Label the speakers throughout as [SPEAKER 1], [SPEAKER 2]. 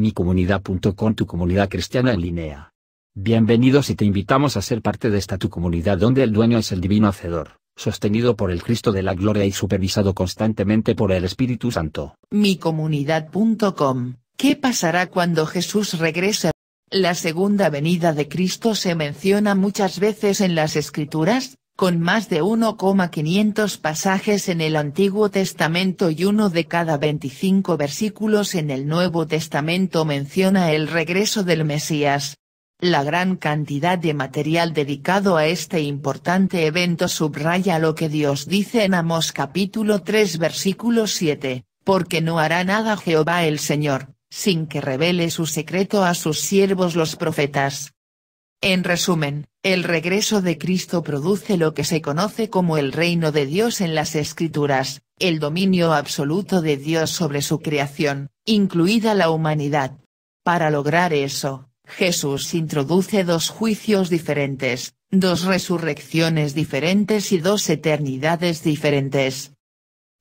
[SPEAKER 1] micomunidad.com tu comunidad cristiana en línea. Bienvenidos y te invitamos a ser parte de esta tu comunidad donde el dueño es el divino hacedor, sostenido por el Cristo de la gloria y supervisado constantemente por el Espíritu Santo. Micomunidad.com ¿Qué pasará cuando Jesús regrese? La segunda venida de Cristo se menciona muchas veces en las Escrituras, con más de 1,500 pasajes en el Antiguo Testamento y uno de cada 25 versículos en el Nuevo Testamento menciona el regreso del Mesías. La gran cantidad de material dedicado a este importante evento subraya lo que Dios dice en Amos capítulo 3 versículo 7, porque no hará nada Jehová el Señor, sin que revele su secreto a sus siervos los profetas. En resumen, el regreso de Cristo produce lo que se conoce como el reino de Dios en las Escrituras, el dominio absoluto de Dios sobre su creación, incluida la humanidad. Para lograr eso, Jesús introduce dos juicios diferentes, dos resurrecciones diferentes y dos eternidades diferentes.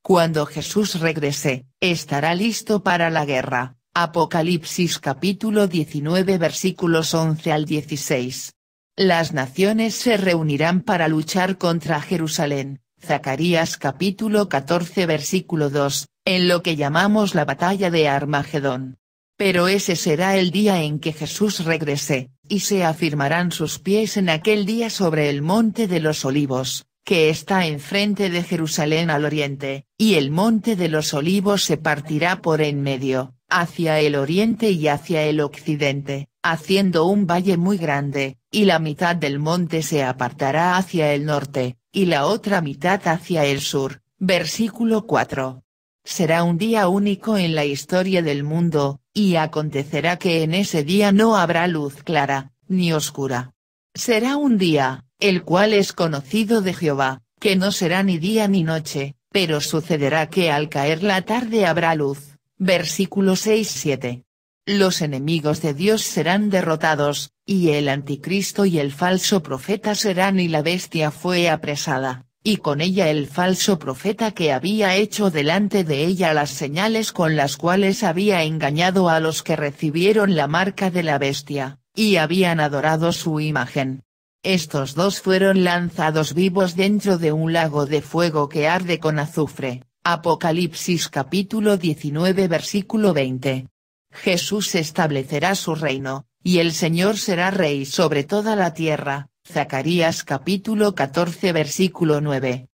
[SPEAKER 1] Cuando Jesús regrese, estará listo para la guerra. Apocalipsis capítulo 19 versículos 11 al 16. Las naciones se reunirán para luchar contra Jerusalén, Zacarías capítulo 14 versículo 2, en lo que llamamos la batalla de Armagedón. Pero ese será el día en que Jesús regrese, y se afirmarán sus pies en aquel día sobre el monte de los olivos, que está enfrente de Jerusalén al oriente, y el monte de los olivos se partirá por en medio, hacia el oriente y hacia el occidente, haciendo un valle muy grande, y la mitad del monte se apartará hacia el norte, y la otra mitad hacia el sur. Versículo 4. Será un día único en la historia del mundo, y acontecerá que en ese día no habrá luz clara, ni oscura. Será un día, el cual es conocido de Jehová, que no será ni día ni noche, pero sucederá que al caer la tarde habrá luz, Versículo 6-7. Los enemigos de Dios serán derrotados, y el anticristo y el falso profeta serán y la bestia fue apresada, y con ella el falso profeta que había hecho delante de ella las señales con las cuales había engañado a los que recibieron la marca de la bestia, y habían adorado su imagen. Estos dos fueron lanzados vivos dentro de un lago de fuego que arde con azufre. Apocalipsis capítulo 19 versículo 20. Jesús establecerá su reino, y el Señor será rey sobre toda la tierra. Zacarías capítulo 14 versículo 9.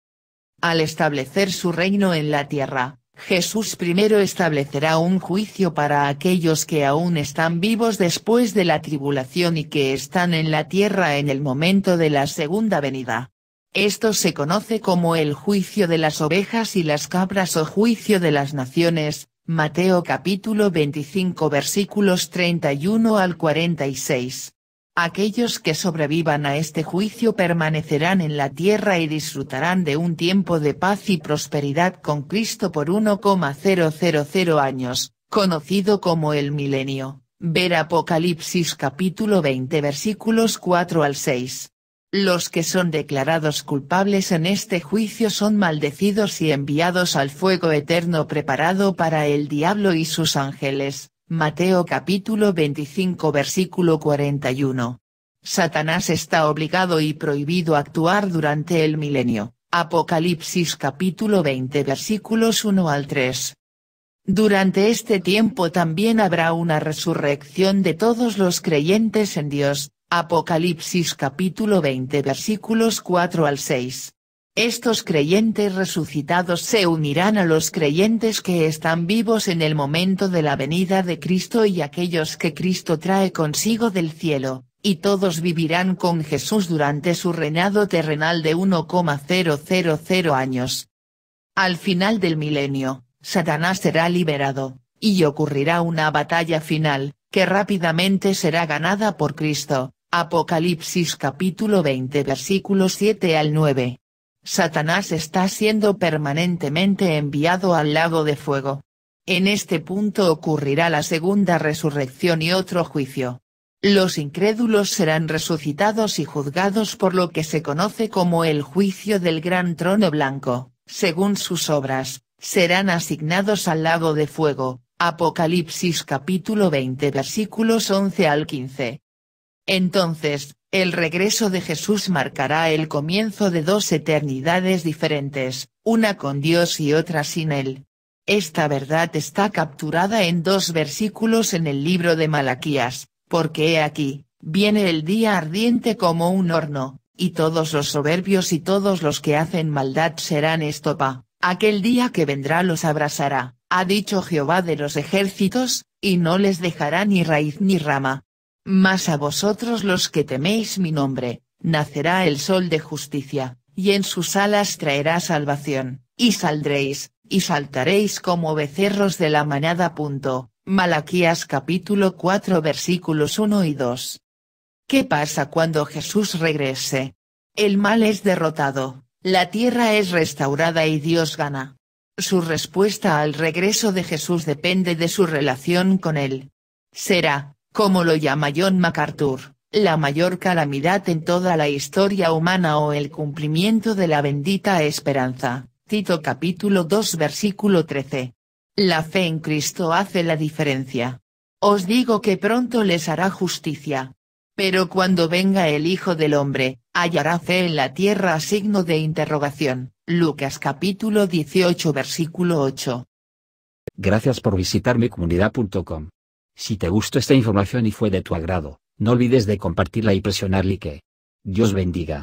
[SPEAKER 1] Al establecer su reino en la tierra, Jesús primero establecerá un juicio para aquellos que aún están vivos después de la tribulación y que están en la tierra en el momento de la segunda venida. Esto se conoce como el juicio de las ovejas y las cabras o juicio de las naciones, Mateo capítulo 25 versículos 31 al 46. Aquellos que sobrevivan a este juicio permanecerán en la tierra y disfrutarán de un tiempo de paz y prosperidad con Cristo por 1,000 años, conocido como el milenio. Ver Apocalipsis capítulo 20 versículos 4 al 6. Los que son declarados culpables en este juicio son maldecidos y enviados al fuego eterno preparado para el diablo y sus ángeles. Mateo capítulo 25 versículo 41. Satanás está obligado y prohibido actuar durante el milenio. Apocalipsis capítulo 20 versículos 1 al 3. Durante este tiempo también habrá una resurrección de todos los creyentes en Dios, Apocalipsis capítulo 20 versículos 4 al 6. Estos creyentes resucitados se unirán a los creyentes que están vivos en el momento de la venida de Cristo y aquellos que Cristo trae consigo del cielo, y todos vivirán con Jesús durante su reinado terrenal de 1,000 años. Al final del milenio, Satanás será liberado, y ocurrirá una batalla final, que rápidamente será ganada por Cristo, Apocalipsis capítulo 20 versículos 7 al 9. Satanás está siendo permanentemente enviado al lago de fuego. En este punto ocurrirá la segunda resurrección y otro juicio. Los incrédulos serán resucitados y juzgados por lo que se conoce como el juicio del gran trono blanco, según sus obras, serán asignados al lago de fuego, Apocalipsis capítulo 20 versículos 11 al 15. Entonces, el regreso de Jesús marcará el comienzo de dos eternidades diferentes, una con Dios y otra sin Él. Esta verdad está capturada en dos versículos en el libro de Malaquías, porque he aquí, viene el día ardiente como un horno, y todos los soberbios y todos los que hacen maldad serán estopa, aquel día que vendrá los abrasará, ha dicho Jehová de los ejércitos, y no les dejará ni raíz ni rama, mas a vosotros los que teméis mi nombre, nacerá el sol de justicia, y en sus alas traerá salvación, y saldréis, y saltaréis como becerros de la manada. Malaquías capítulo 4 versículos 1 y 2. ¿Qué pasa cuando Jesús regrese? El mal es derrotado, la tierra es restaurada y Dios gana. Su respuesta al regreso de Jesús depende de su relación con Él. Será, como lo llama John MacArthur, la mayor calamidad en toda la historia humana o el cumplimiento de la bendita esperanza, cito capítulo 2 versículo 13. La fe en Cristo hace la diferencia. Os digo que pronto les hará justicia. Pero cuando venga el Hijo del Hombre, hallará fe en la tierra a signo de interrogación. Lucas capítulo 18 versículo 8. Gracias por visitar mi comunidad.com. Si te gustó esta información y fue de tu agrado, no olvides de compartirla y presionar like. Dios bendiga.